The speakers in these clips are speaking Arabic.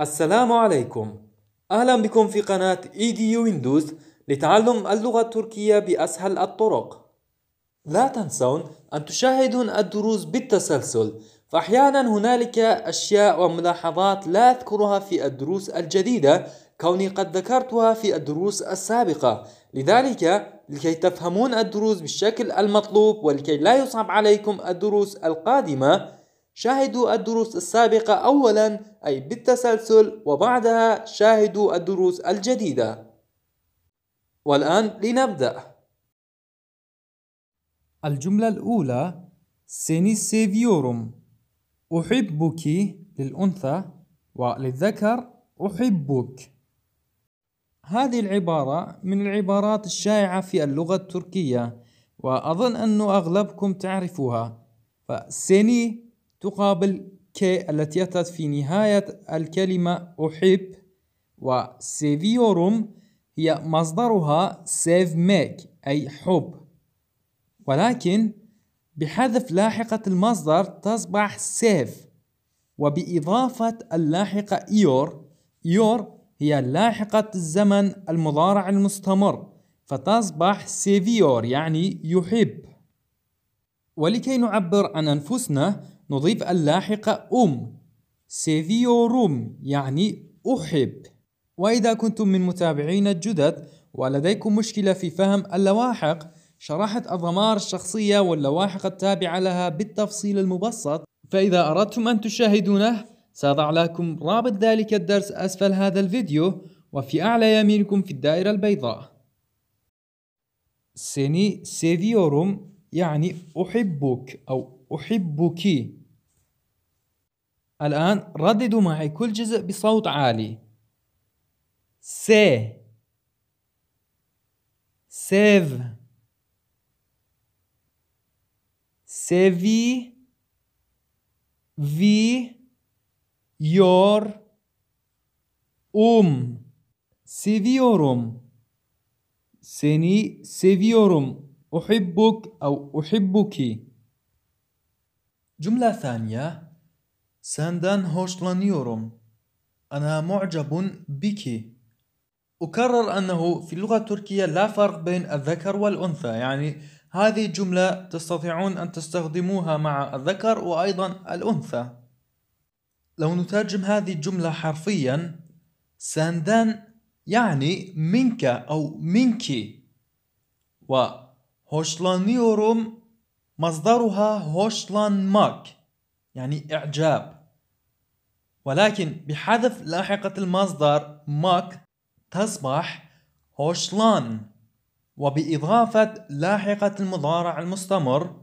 السلام عليكم أهلا بكم في قناة إيدي ويندوز لتعلم اللغة التركية بأسهل الطرق لا تنسون أن تشاهدون الدروس بالتسلسل فأحيانا هنالك أشياء وملاحظات لا أذكرها في الدروس الجديدة كوني قد ذكرتها في الدروس السابقة لذلك لكي تفهمون الدروس بالشكل المطلوب ولكي لا يصعب عليكم الدروس القادمة شاهدوا الدروس السابقة أولا أي بالتسلسل وبعدها شاهدوا الدروس الجديدة والآن لنبدأ الجملة الأولى سيني سيفيورم أحبك للأنثى وللذكر أحبك هذه العبارة من العبارات الشائعة في اللغة التركية وأظن أن أغلبكم تعرفوها فسيني تقابل ك التي أتت في نهاية الكلمة أحب وسيفيوروم هي مصدرها سيف ميك أي حب ولكن بحذف لاحقة المصدر تصبح سيف وبإضافة اللاحقة يور يور هي لاحقة الزمن المضارع المستمر فتصبح سيفيور يعني يحب ولكي نعبر عن أنفسنا نضيف اللاحقة أم سيفيوروم يعني أحب وإذا كنتم من متابعين الجدد ولديكم مشكلة في فهم اللواحق شرحت الضمائر الشخصية واللواحق التابعة لها بالتفصيل المبسط فإذا أردتم أن تشاهدونه سأضع لكم رابط ذلك الدرس أسفل هذا الفيديو وفي أعلى يمينكم في الدائرة البيضاء سيني سيفيورم يعني أحبك أو أحبك الآن رددوا معي كل جزء بصوت عالي سي سيف سيفي في يور um seviyorum seni seviyorum أحبك أو أحبك جملة ثانية هوشلان hoşlanıyorum. أنا معجب بك. أكرر أنه في اللغة التركية لا فرق بين الذكر والأنثى يعني هذه الجملة تستطيعون أن تستخدموها مع الذكر وأيضا الأنثى لو نترجم هذه الجملة حرفيا سندان يعني منك أو منك و hoşlanıyorum مصدرها هوشلان ماك يعني إعجاب ولكن بحذف لاحقة المصدر ماك تصبح هوشلان وبإضافة لاحقة المضارع المستمر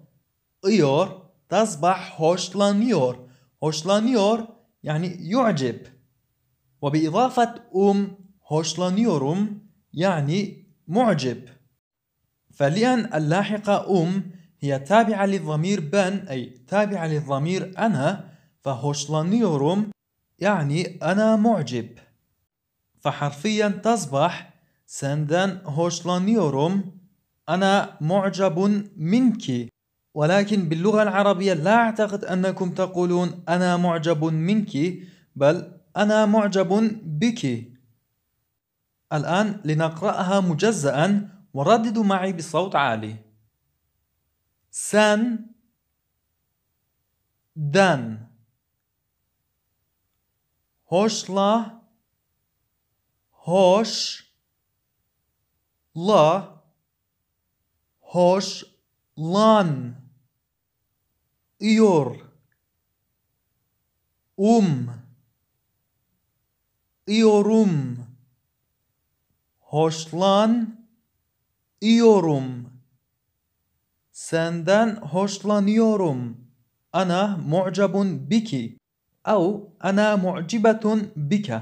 إيور تصبح هوشلانيور هوشلانيور يعني يعجب وبإضافة أم هوشلانيورم يعني معجب فلأن اللاحقة أم هي تابعة للضمير بن أي تابعة للضمير أنا فهوشلانيورم يعني أنا معجب فحرفيا تصبح سندن هوشلانيوروم أنا معجب منك ولكن باللغة العربية لا أعتقد أنكم تقولون أنا معجب منك بل أنا معجب بك الآن لنقرأها مجزأ ورددوا معي بصوت عالي سان دان hoşla hoş la hoşlan iyor um iyorum hoşlan iyorum senden hoşlanıyorum ana mu'cabun biki أو أنا معجبة بك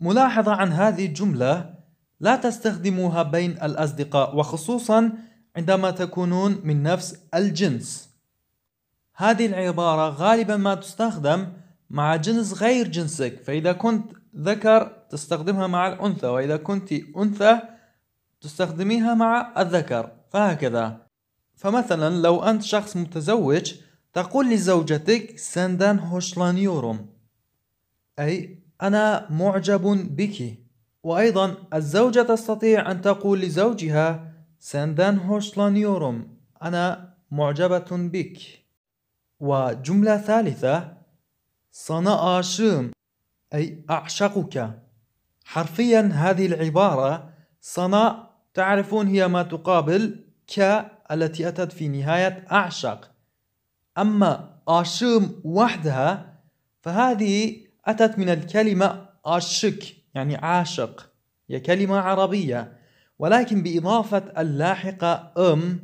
ملاحظة عن هذه الجملة لا تستخدموها بين الأصدقاء وخصوصا عندما تكونون من نفس الجنس هذه العبارة غالبا ما تستخدم مع جنس غير جنسك فإذا كنت ذكر تستخدمها مع الأنثى وإذا كنت أنثى تستخدميها مع الذكر فهكذا فمثلا لو أنت شخص متزوج تقول لزوجتك senden hoşlanıyorum أي أنا معجب بك وأيضا الزوجة تستطيع أن تقول لزوجها senden hoşlanıyorum أنا معجبة بك وجملة ثالثة sana آشيم أي أعشقك حرفيا هذه العبارة صنع تعرفون هي ما تقابل ك التي أتت في نهاية أعشق أما أشم وحدها فهذه أتت من الكلمة أشك يعني عاشق هي كلمة عربية ولكن بإضافة اللاحقة أم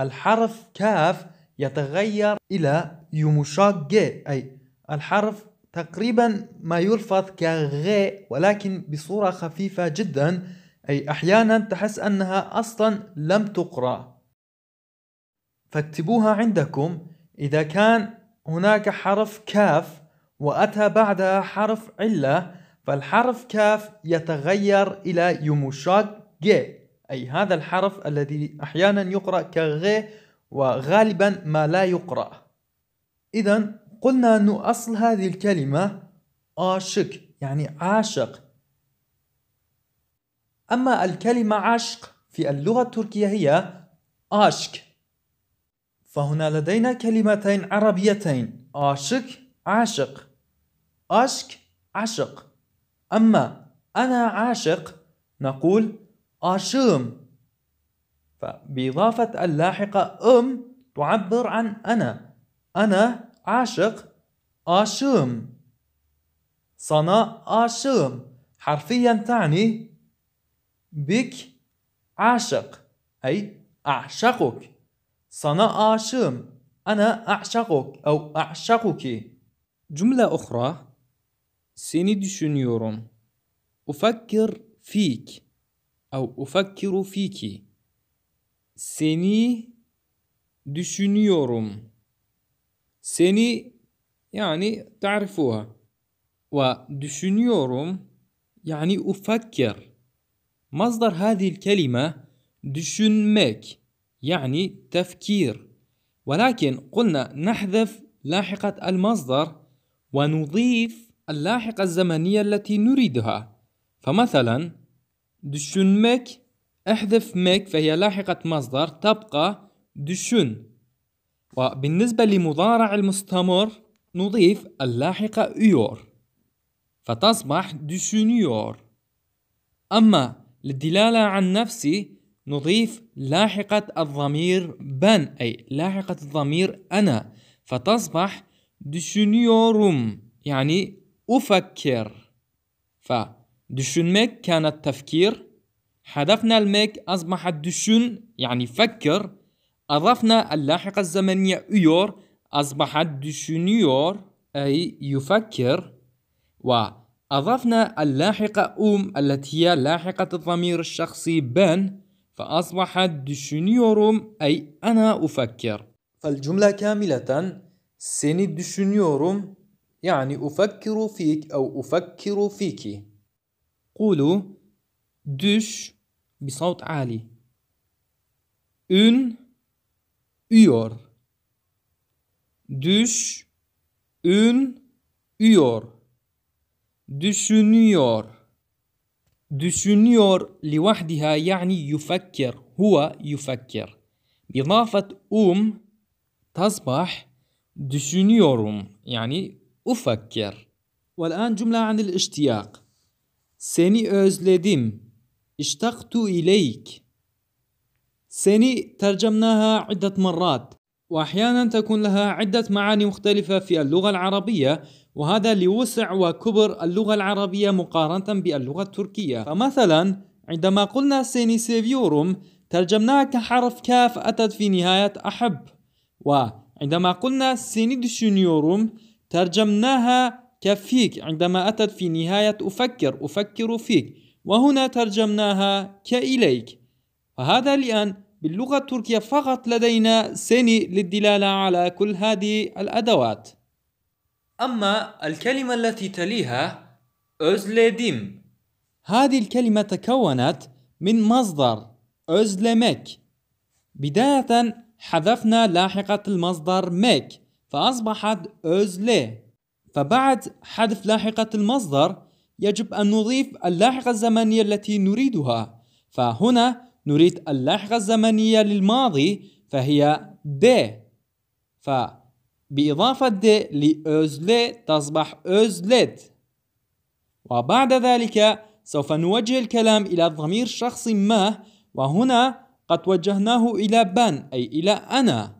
الحرف كاف يتغير إلى يمشاق أي الحرف تقريبا ما يلفظ كغ ولكن بصورة خفيفة جدا أي أحيانا تحس أنها أصلا لم تقرأ فاكتبوها عندكم إذا كان هناك حرف كاف وأتى بعدها حرف علة فالحرف كاف يتغير إلى يموشاك ج أي هذا الحرف الذي أحيانا يقرأ كغ وغالبا ما لا يقرأ إذا قلنا أن أصل هذه الكلمة آشك يعني عاشق أما الكلمة عشق في اللغة التركية هي آشك فهنا لدينا كلمتين عربيتين عاشق عاشق عشق عشق أما أنا عاشق نقول عاشم فبإضافة اللاحقة أم تعبر عن أنا أنا عاشق عاشم صنع عاشم حرفيا تعني بك عاشق أي أعشقك sana aşığım. Ana a'şakuk ev a'şakuki. Cümle okra. Seni düşünüyorum. Ufakkir fik. Ev ufakkiru fiki. Seni düşünüyorum. Seni yani tarifuha. Ve düşünüyorum yani ufakkir. Mazdar hadil kelime düşünmek. يعني تفكير ولكن قلنا نحذف لاحقة المصدر ونضيف اللاحقة الزمنية التي نريدها فمثلا مك احذف مك فهي لاحقة مصدر تبقى دشن وبالنسبة لمضارع المستمر نضيف اللاحقة يور فتصبح دشنيور أما للدلالة عن نفسي نضيف لاحقة الضمير بن أي لاحقة الضمير أنا فتصبح düşünüyorum يعني أفكر ف كان التفكير حذفنا الميك أصبحت دشن يعني فكر أضفنا اللاحقة الزمنية يور أصبحت دشنيور أي يفكر وأضفنا اللاحقة أوم التي هي لاحقة الضمير الشخصي بن فأصبحت düşünüyorum أي أنا أفكر فالجملة كاملة seni düşünüyorum يعني أفكر فيك أو أفكر فيك قولوا düş بصوت عالي ün üyor düş ün üyor düşünüyor düşünüyor لوحدها يعني يفكر هو يفكر إضافة أم تصبح düşünüyorum يعني أفكر والآن جملة عن الاشتياق seni özledim اشتقت إليك سني ترجمناها عدة مرات وأحيانا تكون لها عدة معاني مختلفة في اللغة العربية وهذا لوسع وكبر اللغة العربية مقارنة باللغة التركية فمثلا عندما قلنا سينيسيفيوروم ترجمناها كحرف كاف أتت في نهاية أحب وعندما قلنا سينيدشنيوروم ترجمناها كفيك عندما أتت في نهاية أفكر أفكر فيك وهنا ترجمناها كإليك فهذا لأن باللغة التركية فقط لدينا سيني للدلالة على كل هذه الأدوات أما الكلمة التي تليها أزلديم هذه الكلمة تكونت من مصدر أزلمك بداية حذفنا لاحقة المصدر مك فأصبحت أزلي فبعد حذف لاحقة المصدر يجب أن نضيف اللاحقة الزمنية التي نريدها فهنا نريد اللاحقة الزمنية للماضي فهي د بإضافة د لأوزلي تصبح أوزليد وبعد ذلك سوف نوجه الكلام إلى ضمير شخص ما وهنا قد وجهناه إلى بان أي إلى أنا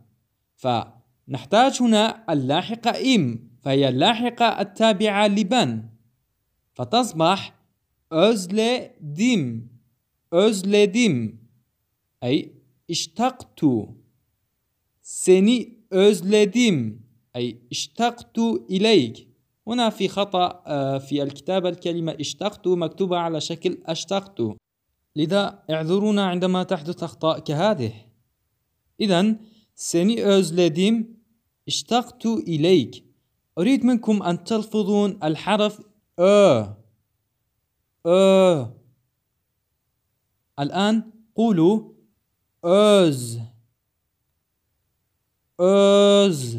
فنحتاج هنا اللاحقة إم فهي اللاحقة التابعة لبن فتصبح أزل ديم أزل ديم أي اشتقت سني özledim أي اشتقت إليك هنا في خطأ في الكتابة الكلمة اشتقت مكتوبة على شكل اشتقت لذا اعذرونا عندما تحدث أخطاء كهذه إذا seni özledim اشتقت إليك أريد منكم أن تلفظون الحرف أ أ الآن قولوا أز öz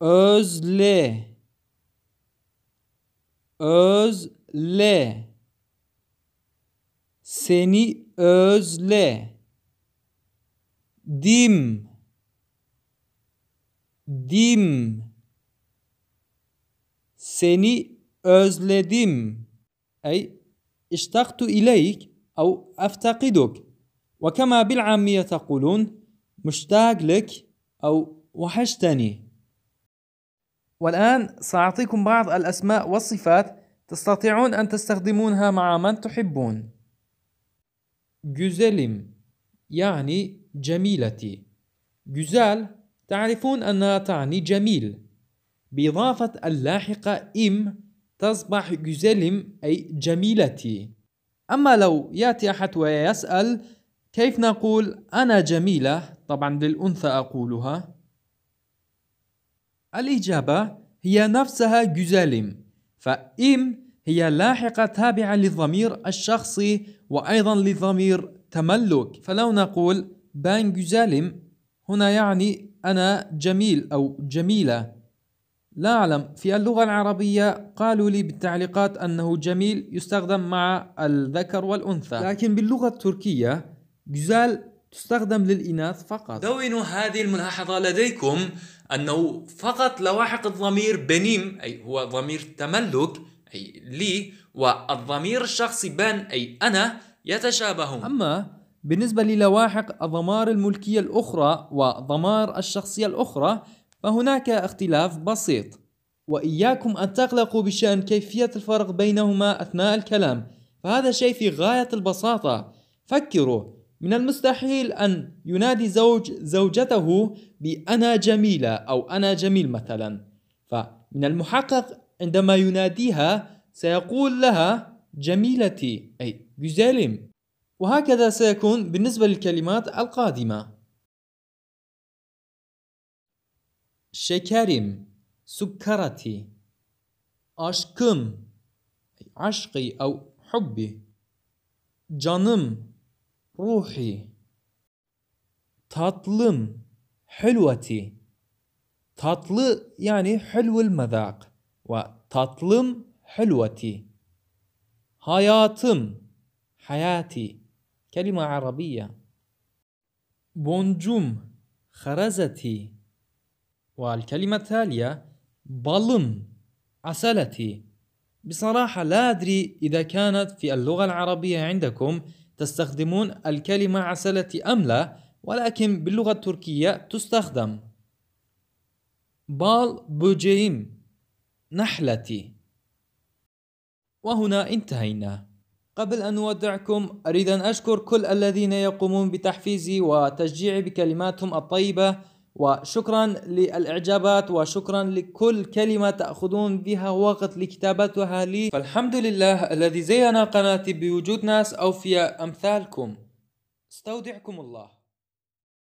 özle özle seni özle dim dim seni özledim ey iştaktu ileyk au aftakiduk وكما بالعامية تقولون مشتاق لك أو وحشتني والآن سأعطيكم بعض الأسماء والصفات تستطيعون أن تستخدمونها مع من تحبون جزلم يعني جميلتي جزال تعرفون أنها تعني جميل بإضافة اللاحقة إم تصبح جزلم أي جميلتي أما لو يأتي أحد ويسأل كيف نقول أنا جميلة؟ طبعا للأنثى أقولها الإجابة هي نفسها جزالم فإم هي لاحقة تابعة للضمير الشخصي وأيضا لضمير تملك فلو نقول بان جزالم هنا يعني أنا جميل أو جميلة لا أعلم في اللغة العربية قالوا لي بالتعليقات أنه جميل يستخدم مع الذكر والأنثى لكن باللغة التركية جزال تستخدم للإناث فقط دونوا هذه الملاحظة لديكم أنه فقط لواحق الضمير بنيم أي هو ضمير تملك أي لي والضمير الشخصي بن أي أنا يتشابهون أما بالنسبة للواحق الضمار الملكية الأخرى وضمار الشخصية الأخرى فهناك اختلاف بسيط وإياكم أن تقلقوا بشأن كيفية الفرق بينهما أثناء الكلام فهذا شيء في غاية البساطة فكروا من المستحيل أن ينادي زوج زوجته بأنا جميلة أو أنا جميل مثلا فمن المحقق عندما يناديها سيقول لها جميلتي أي جزالم وهكذا سيكون بالنسبة للكلمات القادمة شكرم سكرتي أشكم عشقي أو حبي جانم روحي تطلم حلوتي تطل يعني حلو المذاق وتطلم حلوتي حياتم حياتي كلمة عربية بونجوم خرزتي والكلمة التالية بالم عسلتي بصراحة لا أدري إذا كانت في اللغة العربية عندكم تستخدمون الكلمة عسلة أم لا ولكن باللغة التركية تستخدم بال بوجيم نحلتي وهنا انتهينا قبل أن نودعكم أريد أن أشكر كل الذين يقومون بتحفيزي وتشجيعي بكلماتهم الطيبة وشكرا للإعجابات وشكرا لكل كلمة تأخذون بها وقت لكتابتها لي فالحمد لله الذي زين قناتي بوجود ناس أوفياء أمثالكم استودعكم الله